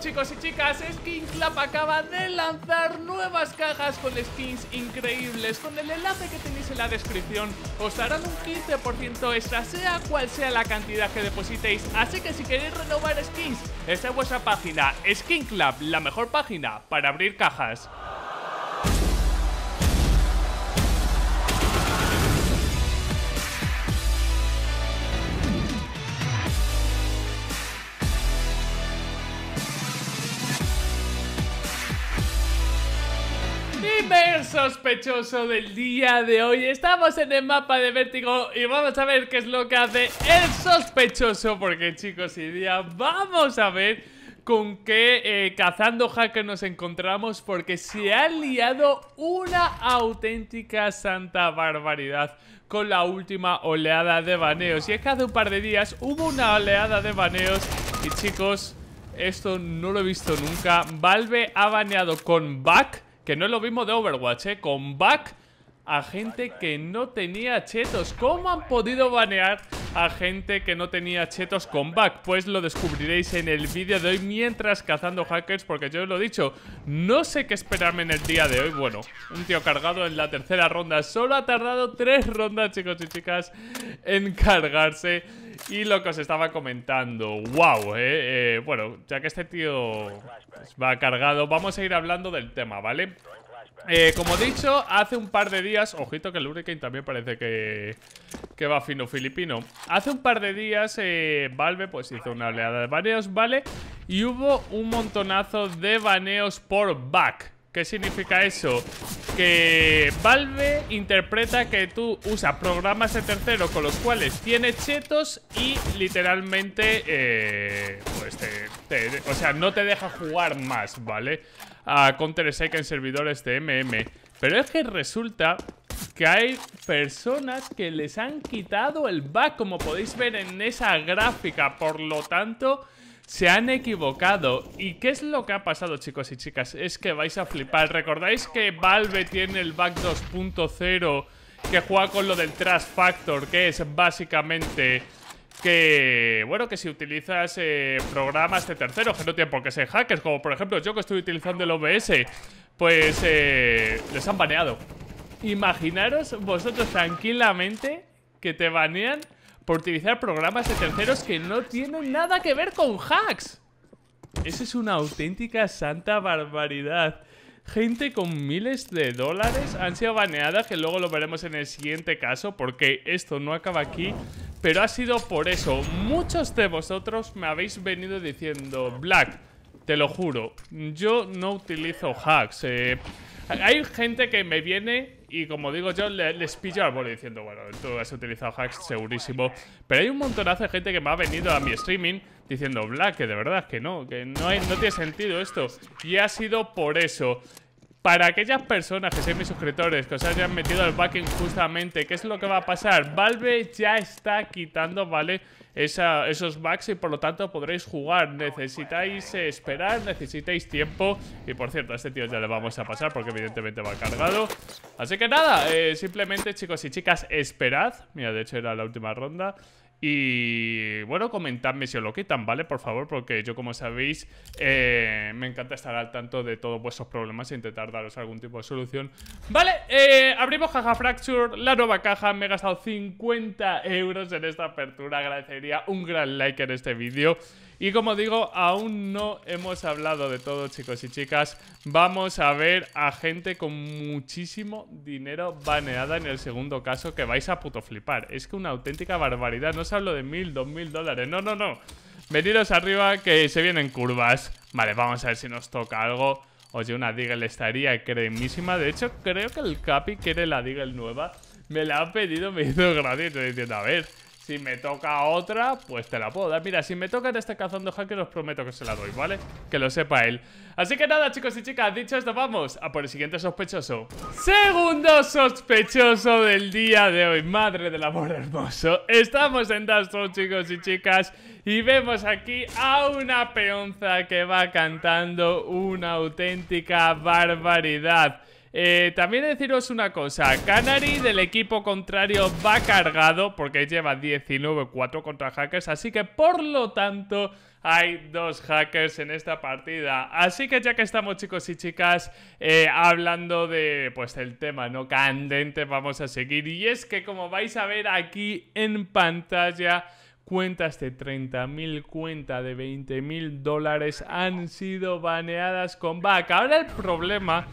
chicos y chicas, Skin Club acaba de lanzar nuevas cajas con skins increíbles. Con el enlace que tenéis en la descripción os darán un 15% extra, sea cual sea la cantidad que depositéis. Así que si queréis renovar skins, esta es vuestra página, Skin Club, la mejor página para abrir cajas. El sospechoso del día de hoy Estamos en el mapa de Vértigo y vamos a ver qué es lo que hace el sospechoso Porque chicos y día vamos a ver con qué eh, cazando hacker nos encontramos Porque se ha liado una auténtica santa barbaridad con la última oleada de baneos Y es que hace un par de días hubo una oleada de baneos Y chicos, esto no lo he visto nunca Valve ha baneado con back que no es lo mismo de Overwatch, ¿eh? Con back a gente que no tenía chetos. ¿Cómo han podido banear a gente que no tenía chetos con back? Pues lo descubriréis en el vídeo de hoy mientras cazando hackers, porque yo os lo he dicho, no sé qué esperarme en el día de hoy. Bueno, un tío cargado en la tercera ronda. Solo ha tardado tres rondas, chicos y chicas, en cargarse. Y lo que os estaba comentando, wow, eh, eh, bueno, ya que este tío va cargado, vamos a ir hablando del tema, ¿vale? Eh, como he dicho, hace un par de días Ojito que el Hurricane también parece que Que va fino filipino Hace un par de días eh, Valve pues hizo una oleada de baneos, ¿vale? Y hubo un montonazo de baneos por back ¿Qué significa eso? Que Valve interpreta que tú usas programas de tercero con los cuales tienes chetos y literalmente, eh, pues te, o sea, no te deja jugar más, ¿vale? A counter en servidores de MM. Pero es que resulta que hay personas que les han quitado el back, como podéis ver en esa gráfica. Por lo tanto, se han equivocado. ¿Y qué es lo que ha pasado, chicos y chicas? Es que vais a flipar. ¿Recordáis que Valve tiene el back 2.0 que juega con lo del Trust Factor? Que es básicamente que, bueno, que si utilizas eh, programas de terceros que no tienen por qué ser hackers, como por ejemplo yo que estoy utilizando el OBS, pues eh, les han baneado. Imaginaros vosotros tranquilamente que te banean por utilizar programas de terceros que no tienen nada que ver con hacks. Esa es una auténtica santa barbaridad. Gente con miles de dólares han sido baneadas, que luego lo veremos en el siguiente caso, porque esto no acaba aquí. Pero ha sido por eso. Muchos de vosotros me habéis venido diciendo, Black, te lo juro, yo no utilizo hacks. Eh. hay gente que me viene y como digo yo, les pillo al bolo diciendo, bueno, tú has utilizado hacks segurísimo. Pero hay un montonazo de gente que me ha venido a mi streaming diciendo, Black, que de verdad que no, que no, hay, no tiene sentido esto. Y ha sido por eso. Para aquellas personas que sean mis suscriptores, que os hayan metido el backing justamente, ¿qué es lo que va a pasar? Valve ya está quitando, ¿vale? esos bugs y por lo tanto podréis jugar. Necesitáis esperar, necesitáis tiempo. Y por cierto, a este tío ya le vamos a pasar porque evidentemente va cargado. Así que nada, eh, simplemente chicos y chicas, esperad. Mira, de hecho era la última ronda. Y bueno, comentadme si os lo quitan, ¿vale? Por favor, porque yo como sabéis eh, me encanta estar al tanto de todos vuestros problemas e intentar daros algún tipo de solución Vale, eh, abrimos caja Fracture, la nueva caja, me he gastado 50 euros en esta apertura Agradecería un gran like en este vídeo y como digo, aún no hemos hablado de todo, chicos y chicas. Vamos a ver a gente con muchísimo dinero baneada en el segundo caso, que vais a puto flipar. Es que una auténtica barbaridad. No os hablo de mil, dos mil dólares. No, no, no. Veniros arriba que se vienen curvas. Vale, vamos a ver si nos toca algo. Oye, una Deagle estaría cremísima. De hecho, creo que el Capi quiere la Deagle nueva. Me la ha pedido, me hizo Estoy diciendo, a ver... Si me toca otra, pues te la puedo dar Mira, si me toca en este cazando hacker os prometo que se la doy, ¿vale? Que lo sepa él Así que nada, chicos y chicas, dicho esto, vamos a por el siguiente sospechoso Segundo sospechoso del día de hoy Madre del amor hermoso Estamos en dos, chicos y chicas Y vemos aquí a una peonza que va cantando una auténtica barbaridad eh, también deciros una cosa, Canary del equipo contrario va cargado porque lleva 19-4 contra hackers, así que por lo tanto hay dos hackers en esta partida. Así que ya que estamos chicos y chicas eh, hablando de pues el tema no candente vamos a seguir y es que como vais a ver aquí en pantalla cuentas de 30.000, cuenta de 20.000 dólares han sido baneadas con back. Ahora el problema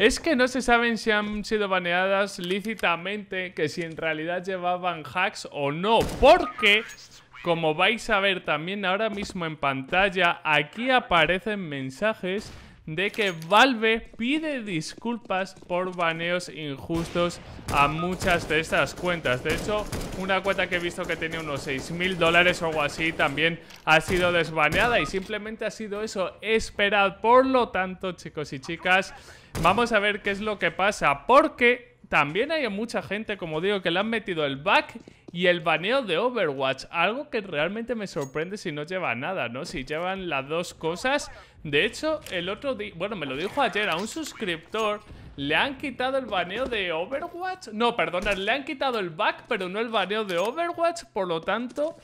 es que no se saben si han sido baneadas lícitamente, que si en realidad llevaban hacks o no, porque... Como vais a ver también ahora mismo en pantalla, aquí aparecen mensajes de que Valve pide disculpas por baneos injustos a muchas de estas cuentas. De hecho, una cuenta que he visto que tenía unos 6.000 dólares o algo así también ha sido desbaneada y simplemente ha sido eso, esperad. Por lo tanto, chicos y chicas, vamos a ver qué es lo que pasa porque... También hay mucha gente, como digo, que le han metido el back y el baneo de Overwatch, algo que realmente me sorprende si no lleva nada, ¿no? Si llevan las dos cosas. De hecho, el otro día, bueno, me lo dijo ayer, a un suscriptor le han quitado el baneo de Overwatch. No, perdona, le han quitado el back, pero no el baneo de Overwatch, por lo tanto...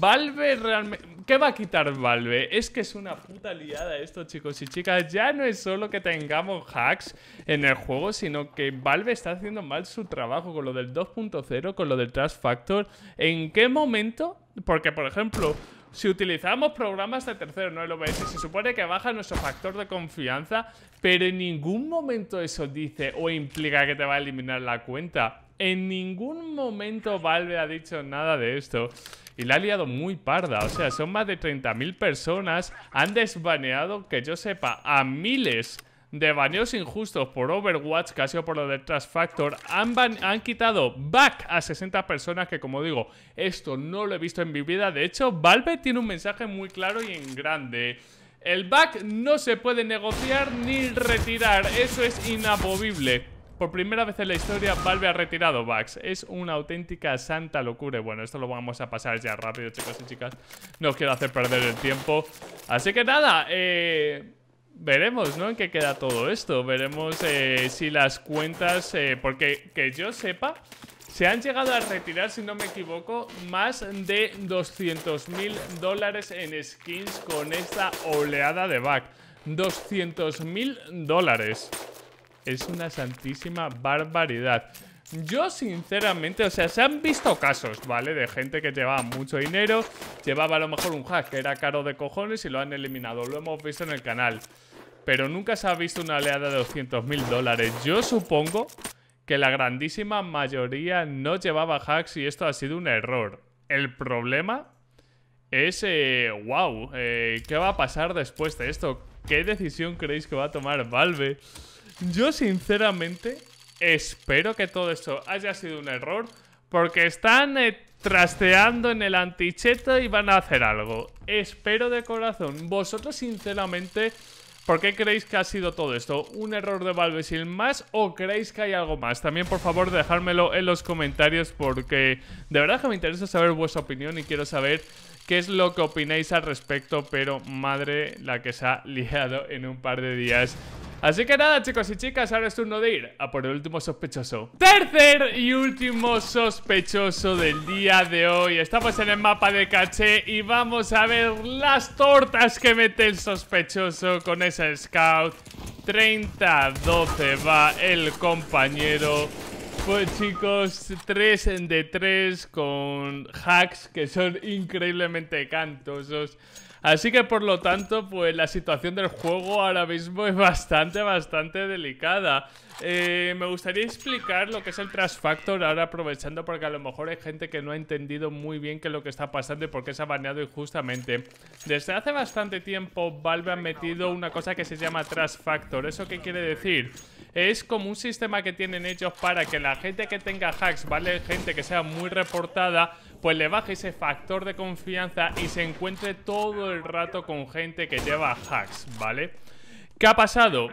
Valve realmente... ¿Qué va a quitar Valve? Es que es una puta liada esto, chicos y chicas. Ya no es solo que tengamos hacks en el juego, sino que Valve está haciendo mal su trabajo con lo del 2.0, con lo del Trust Factor. ¿En qué momento? Porque, por ejemplo, si utilizamos programas de tercero no el OBS, se supone que baja nuestro factor de confianza, pero en ningún momento eso dice o implica que te va a eliminar la cuenta. En ningún momento Valve ha dicho nada de esto y la ha liado muy parda. O sea, son más de 30.000 personas. Han desbaneado, que yo sepa, a miles de baneos injustos por Overwatch, casi sido por lo de Trust Factor, han, han quitado back a 60 personas que, como digo, esto no lo he visto en mi vida. De hecho, Valve tiene un mensaje muy claro y en grande. El back no se puede negociar ni retirar, eso es inamovible. Por primera vez en la historia, Valve ha retirado bugs. Es una auténtica santa locura. bueno, esto lo vamos a pasar ya rápido, chicos y chicas. No os quiero hacer perder el tiempo. Así que nada, eh, veremos, ¿no? En qué queda todo esto. Veremos eh, si las cuentas, eh, porque que yo sepa, se han llegado a retirar, si no me equivoco, más de 200 mil dólares en skins con esta oleada de back. 200 mil dólares es una santísima barbaridad. Yo sinceramente, o sea, se han visto casos, ¿vale? De gente que llevaba mucho dinero, llevaba a lo mejor un hack que era caro de cojones y lo han eliminado. Lo hemos visto en el canal. Pero nunca se ha visto una oleada de 200 mil dólares. Yo supongo que la grandísima mayoría no llevaba hacks y esto ha sido un error. El problema es, wow, eh, eh, ¿qué va a pasar después de esto? ¿Qué decisión creéis que va a tomar Valve? Yo sinceramente espero que todo esto haya sido un error porque están eh, trasteando en el anticheta y van a hacer algo. Espero de corazón. Vosotros sinceramente, ¿por qué creéis que ha sido todo esto? ¿Un error de Valve sin más o creéis que hay algo más? También por favor dejármelo en los comentarios porque de verdad que me interesa saber vuestra opinión y quiero saber qué es lo que opináis al respecto, pero madre la que se ha liado en un par de días Así que nada, chicos y chicas, ahora es turno de ir a por el último sospechoso. Tercer y último sospechoso del día de hoy. Estamos en el mapa de caché y vamos a ver las tortas que mete el sospechoso con ese scout. 30-12 va el compañero. Pues chicos, 3 en de 3 con hacks que son increíblemente cantosos. Así que por lo tanto, pues la situación del juego ahora mismo es bastante, bastante delicada. Eh, me gustaría explicar lo que es el Factor ahora aprovechando porque a lo mejor hay gente que no ha entendido muy bien qué es lo que está pasando y por qué se ha baneado injustamente. Desde hace bastante tiempo Valve ha metido una cosa que se llama Factor. ¿Eso qué quiere decir? Es como un sistema que tienen ellos para que la gente que tenga hacks, ¿vale? Gente que sea muy reportada, pues le baje ese factor de confianza y se encuentre todo el rato con gente que lleva hacks, ¿vale? ¿Qué ha pasado?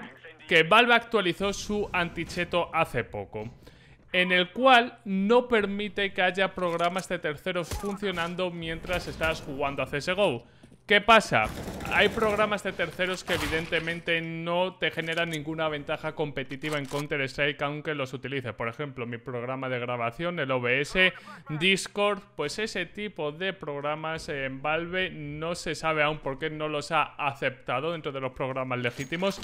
Que Valve actualizó su anticheto hace poco en el cual no permite que haya programas de terceros funcionando mientras estás jugando a CSGO. ¿Qué pasa? Hay programas de terceros que evidentemente no te generan ninguna ventaja competitiva en Counter-Strike aunque los utilices. Por ejemplo, mi programa de grabación, el OBS, Discord, pues ese tipo de programas en Valve no se sabe aún por qué no los ha aceptado dentro de los programas legítimos,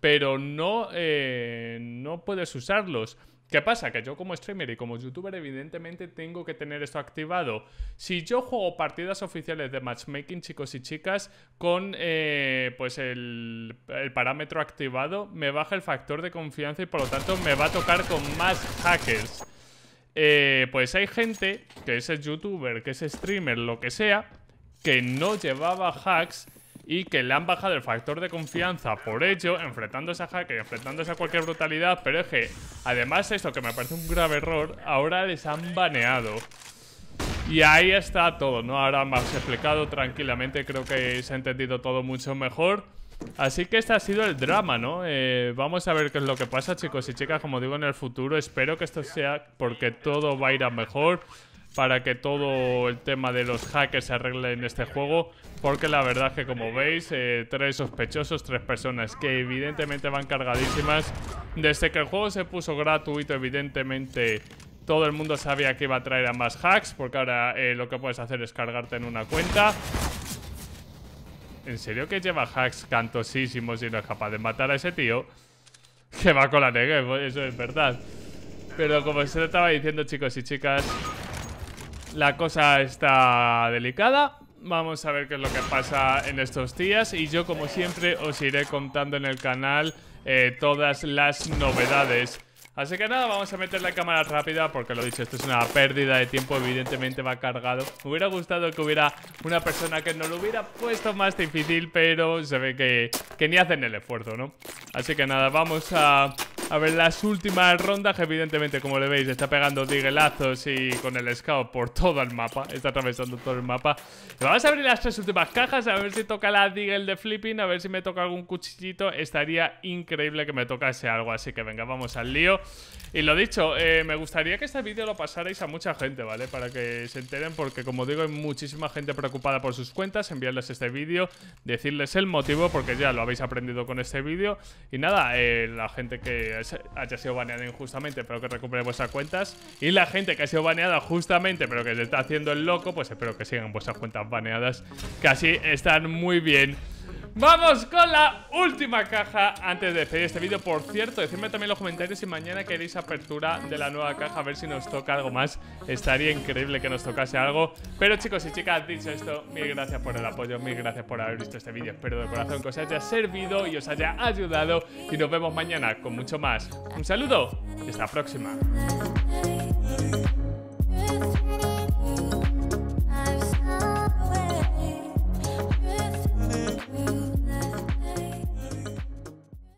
pero no, eh, no puedes usarlos. ¿Qué pasa? Que yo como streamer y como youtuber evidentemente tengo que tener esto activado. Si yo juego partidas oficiales de matchmaking, chicos y chicas, con eh, pues el, parámetro activado, me baja el factor de confianza y por lo tanto me va a tocar con más hackers. Eh, pues hay gente que es el youtuber, que es streamer, lo que sea, que no llevaba hacks y que le han bajado el factor de confianza por ello, enfrentándose a hacker, enfrentándose a cualquier brutalidad, pero es que además esto que me parece un grave error, ahora les han baneado. Y ahí está todo, ¿no? Ahora más explicado tranquilamente, creo que se ha entendido todo mucho mejor. Así que este ha sido el drama, ¿no? Eh, vamos a ver qué es lo que pasa, chicos y chicas. Como digo, en el futuro espero que esto sea porque todo va a ir a mejor para que todo el tema de los hackers se arregle en este juego, porque la verdad es que como veis, eh, tres sospechosos, tres personas que evidentemente van cargadísimas. Desde que el juego se puso gratuito, evidentemente todo el mundo sabía que iba a traer a más hacks, porque ahora eh, lo que puedes hacer es cargarte en una cuenta. ¿En serio que lleva hacks cantosísimos y no es capaz de matar a ese tío? Que va con la negue, eso es verdad. Pero como se lo estaba diciendo chicos y chicas, la cosa está delicada. Vamos a ver qué es lo que pasa en estos días y yo como siempre os iré contando en el canal eh, todas las novedades. Así que nada, vamos a meter la cámara rápida porque lo dicho, esto es una pérdida de tiempo, evidentemente va cargado. Me hubiera gustado que hubiera una persona que no lo hubiera puesto más difícil, pero se ve que, que ni hacen el esfuerzo, ¿no? Así que nada, vamos a a ver, las últimas rondas, evidentemente, como le veis, está pegando diguelazos y con el scout por todo el mapa. Está atravesando todo el mapa. Vamos a abrir las tres últimas cajas, a ver si toca la digel de flipping, a ver si me toca algún cuchillito. Estaría increíble que me tocase algo, así que venga, vamos al lío. Y lo dicho, eh, me gustaría que este vídeo lo pasarais a mucha gente, ¿vale? Para que se enteren, porque como digo, hay muchísima gente preocupada por sus cuentas. Enviarles este vídeo, decirles el motivo, porque ya lo habéis aprendido con este vídeo. Y nada, eh, la gente que haya sido baneado injustamente, pero que recupere vuestras cuentas. Y la gente que ha sido baneada justamente, pero que se está haciendo el loco, pues espero que sigan vuestras cuentas baneadas, casi están muy bien. Vamos con la última caja antes de despedir este vídeo. Por cierto, decidme también en los comentarios si mañana queréis apertura de la nueva caja, a ver si nos toca algo más. Estaría increíble que nos tocase algo. Pero chicos y chicas, dicho esto, mil gracias por el apoyo, mil gracias por haber visto este vídeo. Espero de corazón que os haya servido y os haya ayudado. Y nos vemos mañana con mucho más. Un saludo y hasta la próxima.